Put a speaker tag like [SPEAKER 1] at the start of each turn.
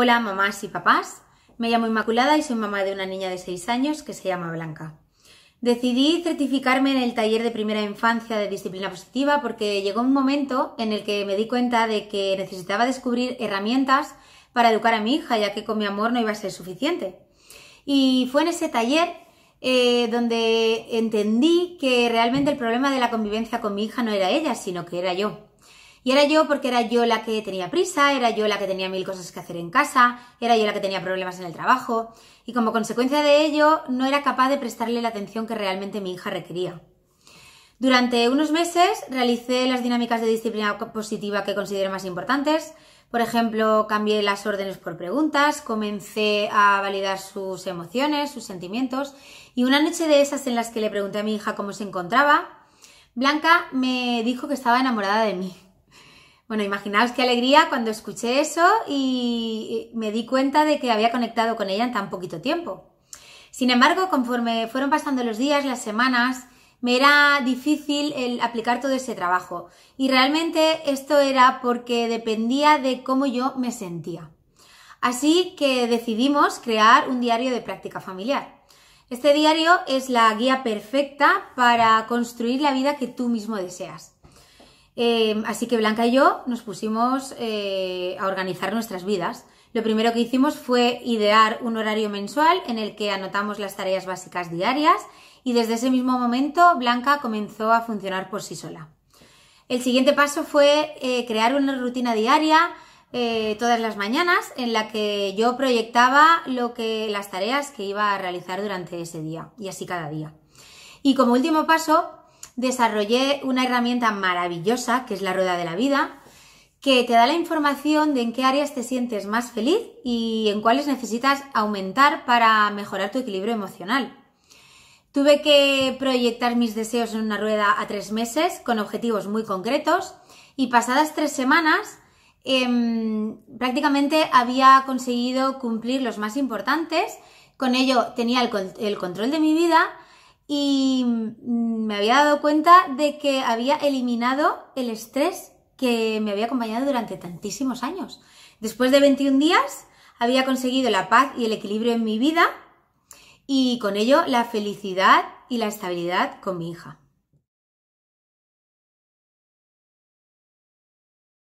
[SPEAKER 1] Hola mamás y papás, me llamo Inmaculada y soy mamá de una niña de 6 años que se llama Blanca. Decidí certificarme en el taller de primera infancia de disciplina positiva porque llegó un momento en el que me di cuenta de que necesitaba descubrir herramientas para educar a mi hija, ya que con mi amor no iba a ser suficiente. Y fue en ese taller eh, donde entendí que realmente el problema de la convivencia con mi hija no era ella, sino que era yo. Y era yo porque era yo la que tenía prisa, era yo la que tenía mil cosas que hacer en casa, era yo la que tenía problemas en el trabajo, y como consecuencia de ello no era capaz de prestarle la atención que realmente mi hija requería. Durante unos meses realicé las dinámicas de disciplina positiva que considero más importantes. Por ejemplo, cambié las órdenes por preguntas, comencé a validar sus emociones, sus sentimientos y una noche de esas en las que le pregunté a mi hija cómo se encontraba, Blanca me dijo que estaba enamorada de mí. Bueno, imaginaos qué alegría cuando escuché eso y me di cuenta de que había conectado con ella en tan poquito tiempo. Sin embargo, conforme fueron pasando los días, las semanas, me era difícil aplicar todo ese trabajo. Y realmente esto era porque dependía de cómo yo me sentía. Así que decidimos crear un diario de práctica familiar. Este diario es la guía perfecta para construir la vida que tú mismo deseas. Em, así que Blanca y yo nos pusimos eh, a organizar nuestras vidas. Lo primero que hicimos fue idear un horario mensual en el que anotamos las tareas básicas diarias y desde ese mismo momento Blanca comenzó a funcionar por sí sola. El siguiente paso fue eh, crear una rutina diaria eh, todas las mañanas en la que yo proyectaba lo que, las tareas que iba a realizar durante ese día y así cada día. Y como último paso desarrollé una herramienta maravillosa que es la rueda de la vida, que te da la información de en qué áreas te sientes más feliz y en cuáles necesitas aumentar para mejorar tu equilibrio emocional. Tuve que proyectar mis deseos en una rueda a tres meses con objetivos muy concretos y pasadas tres semanas em, prácticamente había conseguido cumplir los más importantes. Con ello tenía el control de mi vida y me había dado cuenta de que había eliminado el estrés que me había acompañado durante tantísimos años. Después de 21 días había conseguido la paz y el equilibrio en mi vida y con ello la felicidad y la estabilidad con mi hija.